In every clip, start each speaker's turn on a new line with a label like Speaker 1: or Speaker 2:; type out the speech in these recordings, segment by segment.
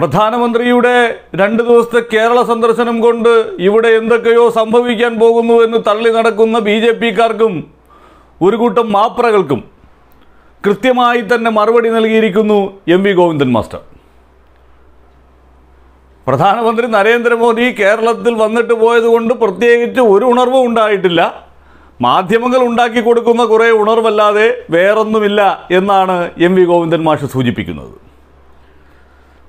Speaker 1: പ്രധാനമന്ത്രിയുടെ രണ്ട് ദിവസത്തെ കേരള സന്ദർശനം കൊണ്ട് ഇവിടെ എന്തൊക്കെയോ സംഭവിക്കാൻ പോകുന്നു എന്ന് തള്ളി നടക്കുന്ന ബി ജെ പിക്കാർക്കും ഒരു കൂട്ടം മാപ്രകൾക്കും കൃത്യമായി തന്നെ മറുപടി നൽകിയിരിക്കുന്നു എം വി ഗോവിന്ദൻ മാസ്റ്റർ പ്രധാനമന്ത്രി നരേന്ദ്രമോദി കേരളത്തിൽ വന്നിട്ട് പോയതുകൊണ്ട് പ്രത്യേകിച്ച് ഒരു ഉണർവും ഉണ്ടായിട്ടില്ല മാധ്യമങ്ങൾ ഉണ്ടാക്കി കൊടുക്കുന്ന കുറേ ഉണർവല്ലാതെ വേറൊന്നുമില്ല എന്നാണ് എം വി ഗോവിന്ദൻ മാഷ് സൂചിപ്പിക്കുന്നത്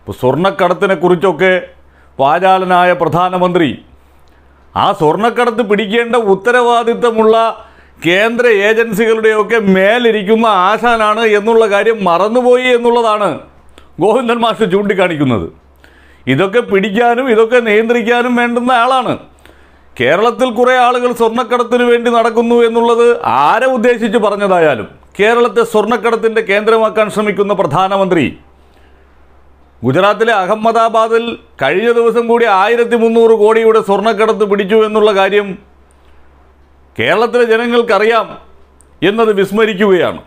Speaker 1: ഇപ്പോൾ സ്വർണ്ണക്കടത്തിനെ കുറിച്ചൊക്കെ വാചാലനായ പ്രധാനമന്ത്രി ആ സ്വർണ്ണക്കടത്ത് പിടിക്കേണ്ട ഉത്തരവാദിത്തമുള്ള കേന്ദ്ര ഏജൻസികളുടെയൊക്കെ മേലിരിക്കുന്ന ആശാനാണ് എന്നുള്ള കാര്യം മറന്നുപോയി എന്നുള്ളതാണ് ഗോവിന്ദൻ മാഷ് ചൂണ്ടിക്കാണിക്കുന്നത് ഇതൊക്കെ പിടിക്കാനും ഇതൊക്കെ നിയന്ത്രിക്കാനും വേണ്ടുന്ന ആളാണ് കേരളത്തിൽ കുറേ ആളുകൾ സ്വർണ്ണക്കടത്തിന് വേണ്ടി നടക്കുന്നു എന്നുള്ളത് ആരെ ഉദ്ദേശിച്ച് പറഞ്ഞതായാലും കേരളത്തെ സ്വർണ്ണക്കടത്തിൻ്റെ കേന്ദ്രമാക്കാൻ ശ്രമിക്കുന്ന പ്രധാനമന്ത്രി ഗുജറാത്തിലെ അഹമ്മദാബാദിൽ കഴിഞ്ഞ ദിവസം കൂടി ആയിരത്തി മുന്നൂറ് കോടിയുടെ സ്വർണ്ണക്കടത്ത് പിടിച്ചു എന്നുള്ള കാര്യം കേരളത്തിലെ ജനങ്ങൾക്കറിയാം എന്നത് വിസ്മരിക്കുകയാണ്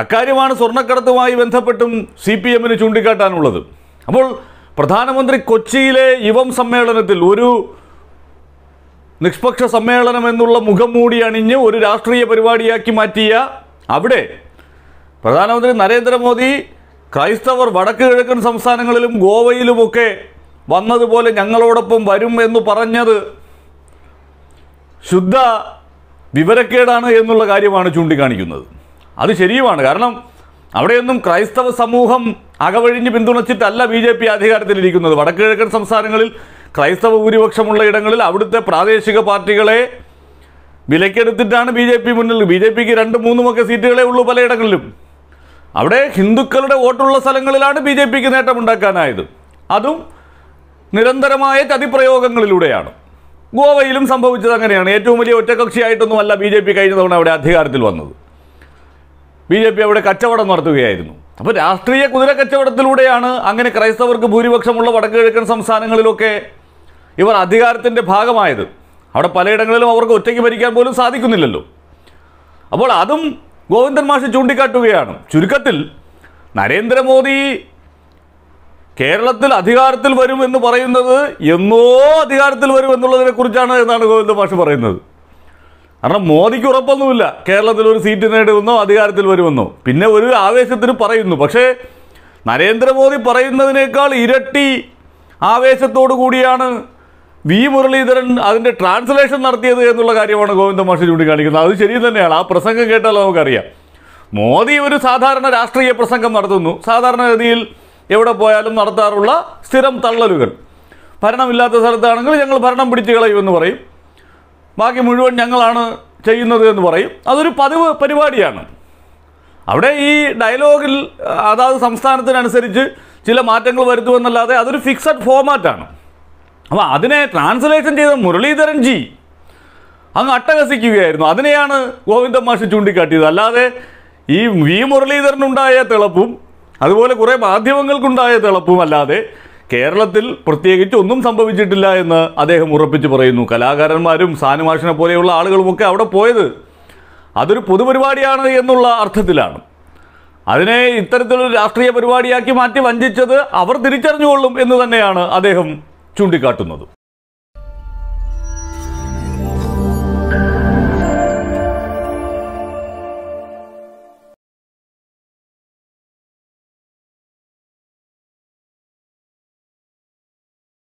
Speaker 1: അക്കാര്യമാണ് സ്വർണ്ണക്കടത്തുമായി ബന്ധപ്പെട്ടും സി പി എമ്മിന് ചൂണ്ടിക്കാട്ടാനുള്ളത് അപ്പോൾ പ്രധാനമന്ത്രി കൊച്ചിയിലെ യുവം സമ്മേളനത്തിൽ ഒരു നിഷ്പക്ഷ സമ്മേളനം എന്നുള്ള മുഖം മൂടി അണിഞ്ഞ് ഒരു രാഷ്ട്രീയ പരിപാടിയാക്കി മാറ്റിയ അവിടെ പ്രധാനമന്ത്രി നരേന്ദ്രമോദി ക്രൈസ്തവർ വടക്ക് കിഴക്കൻ സംസ്ഥാനങ്ങളിലും ഗോവയിലുമൊക്കെ വന്നതുപോലെ ഞങ്ങളോടൊപ്പം വരും എന്ന് പറഞ്ഞത് ശുദ്ധ വിവരക്കേടാണ് എന്നുള്ള കാര്യമാണ് ചൂണ്ടിക്കാണിക്കുന്നത് അത് ശരിയുമാണ് കാരണം അവിടെയൊന്നും ക്രൈസ്തവ സമൂഹം അകവഴിഞ്ഞ് പിന്തുണച്ചിട്ടല്ല ബി ജെ പി അധികാരത്തിലിരിക്കുന്നത് വടക്ക് കിഴക്കൻ സംസ്ഥാനങ്ങളിൽ ക്രൈസ്തവ ഭൂരിപക്ഷമുള്ള ഇടങ്ങളിൽ അവിടുത്തെ പ്രാദേശിക പാർട്ടികളെ വിലക്കെടുത്തിട്ടാണ് ബി ജെ പി മുന്നിൽ ബി ജെ പിക്ക് രണ്ട് മൂന്നുമൊക്കെ സീറ്റുകളേ ഉള്ളൂ പലയിടങ്ങളിലും അവിടെ ഹിന്ദുക്കളുടെ വോട്ടുള്ള സ്ഥലങ്ങളിലാണ് ബി ജെ പിക്ക് നേട്ടമുണ്ടാക്കാനായത് അതും നിരന്തരമായ ചതിപ്രയോഗങ്ങളിലൂടെയാണ് ഗോവയിലും സംഭവിച്ചത് അങ്ങനെയാണ് ഏറ്റവും വലിയ ഒറ്റകക്ഷിയായിട്ടൊന്നുമല്ല ബി ജെ പി കഴിഞ്ഞ തവണ അവിടെ അധികാരത്തിൽ വന്നത് ബി ജെ പി അവിടെ കച്ചവടം നടത്തുകയായിരുന്നു അപ്പോൾ രാഷ്ട്രീയ കുതിര കച്ചവടത്തിലൂടെയാണ് അങ്ങനെ ക്രൈസ്തവർക്ക് ഭൂരിപക്ഷമുള്ള വടക്കു കിഴക്കൻ സംസ്ഥാനങ്ങളിലൊക്കെ ഇവർ അധികാരത്തിൻ്റെ ഭാഗമായത് അവിടെ പലയിടങ്ങളിലും അവർക്ക് ഒറ്റയ്ക്ക് ഭരിക്കാൻ പോലും സാധിക്കുന്നില്ലല്ലോ അപ്പോൾ അതും ഗോവിന്ദൻ മാഷ് ചൂണ്ടിക്കാട്ടുകയാണ് ചുരുക്കത്തിൽ നരേന്ദ്രമോദി കേരളത്തിൽ അധികാരത്തിൽ വരും എന്ന് പറയുന്നത് എന്നോ അധികാരത്തിൽ വരും എന്നുള്ളതിനെ കുറിച്ചാണ് എന്നാണ് ഗോവിന്ദ മാഷ് പറയുന്നത് കാരണം മോദിക്ക് ഉറപ്പൊന്നുമില്ല കേരളത്തിൽ ഒരു സീറ്റ് നേടുമെന്നോ അധികാരത്തിൽ വരുമെന്നോ പിന്നെ ഒരു ആവേശത്തിന് പറയുന്നു പക്ഷേ നരേന്ദ്രമോദി പറയുന്നതിനേക്കാൾ ഇരട്ടി ആവേശത്തോടു കൂടിയാണ് വി മുരളീധരൻ അതിൻ്റെ ട്രാൻസ്ലേഷൻ നടത്തിയത് എന്നുള്ള കാര്യമാണ് ഗോവിന്ദ മാഷി ചൂണ്ടിക്കാണിക്കുന്നത് അത് ശരി തന്നെയാണ് ആ പ്രസംഗം കേട്ടാൽ നമുക്കറിയാം മോദി ഒരു സാധാരണ രാഷ്ട്രീയ പ്രസംഗം നടത്തുന്നു സാധാരണഗതിയിൽ എവിടെ പോയാലും നടത്താറുള്ള സ്ഥിരം തള്ളലുകൾ ഭരണമില്ലാത്ത സ്ഥലത്താണെങ്കിൽ ഞങ്ങൾ ഭരണം പിടിച്ചു കളയുമെന്ന് പറയും ബാക്കി മുഴുവൻ ഞങ്ങളാണ് ചെയ്യുന്നത് എന്ന് പറയും അതൊരു പതിവ് പരിപാടിയാണ് അവിടെ ഈ ഡയലോഗിൽ അതാത് സംസ്ഥാനത്തിനനുസരിച്ച് ചില മാറ്റങ്ങൾ വരുത്തുമെന്നല്ലാതെ അതൊരു ഫിക്സഡ് ഫോമാറ്റാണ് അപ്പോൾ അതിനെ ട്രാൻസ്ലേഷൻ ചെയ്ത മുരളീധരൻ ജി അങ്ങ് അട്ടഹസിക്കുകയായിരുന്നു അതിനെയാണ് ഗോവിന്ദ മാഷ് ചൂണ്ടിക്കാട്ടിയത് അല്ലാതെ ഈ വി മുരളീധരനുണ്ടായ തിളപ്പും അതുപോലെ കുറേ മാധ്യമങ്ങൾക്കുണ്ടായ തിളപ്പും അല്ലാതെ കേരളത്തിൽ പ്രത്യേകിച്ച് ഒന്നും സംഭവിച്ചിട്ടില്ല എന്ന് അദ്ദേഹം ഉറപ്പിച്ച് പറയുന്നു കലാകാരന്മാരും സാനുമാഷിനെ പോലെയുള്ള ആളുകളുമൊക്കെ അവിടെ പോയത് അതൊരു പൊതുപരിപാടിയാണ് എന്നുള്ള അർത്ഥത്തിലാണ് അതിനെ ഇത്തരത്തിലൊരു രാഷ്ട്രീയ പരിപാടിയാക്കി മാറ്റി വഞ്ചിച്ചത് അവർ തിരിച്ചറിഞ്ഞുകൊള്ളും എന്ന് തന്നെയാണ് അദ്ദേഹം ചൂണ്ടിക്കാട്ടുന്നത്